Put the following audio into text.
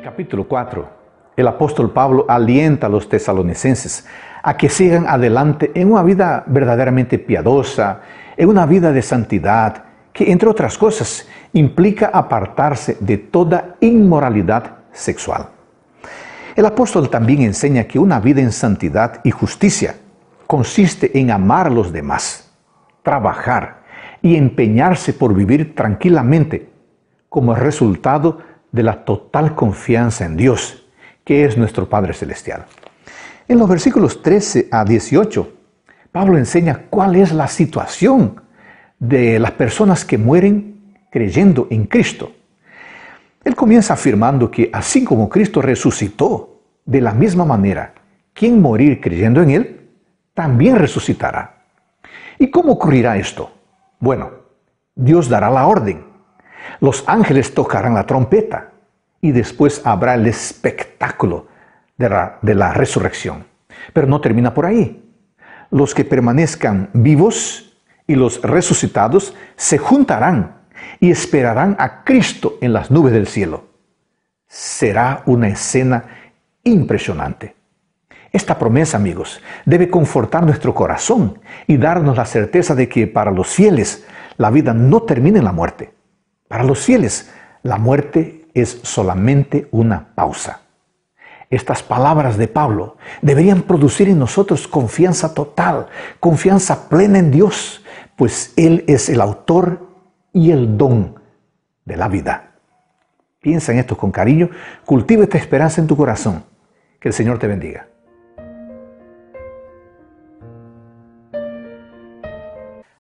el capítulo 4, el apóstol Pablo alienta a los tesalonicenses a que sigan adelante en una vida verdaderamente piadosa, en una vida de santidad, que entre otras cosas implica apartarse de toda inmoralidad sexual. El apóstol también enseña que una vida en santidad y justicia consiste en amar a los demás, trabajar y empeñarse por vivir tranquilamente como resultado de la total confianza en Dios, que es nuestro Padre Celestial. En los versículos 13 a 18, Pablo enseña cuál es la situación de las personas que mueren creyendo en Cristo. Él comienza afirmando que así como Cristo resucitó, de la misma manera, quien morir creyendo en Él, también resucitará. ¿Y cómo ocurrirá esto? Bueno, Dios dará la orden los ángeles tocarán la trompeta y después habrá el espectáculo de la, resurrección. Pero no termina por ahí. Los que permanezcan vivos y los resucitados se juntarán y esperarán a Cristo en las nubes del cielo. Será una escena impresionante. Esta promesa, amigos, debe confortar nuestro corazón y darnos la certeza de que para los fieles la vida no termina en la muerte, para los fieles, la muerte es solamente una pausa. Estas palabras de Pablo deberían producir en nosotros confianza total, confianza plena en Dios, pues Él es el autor y el don de la vida. Piensa en esto con cariño, cultiva esta esperanza en tu corazón. Que el Señor te bendiga.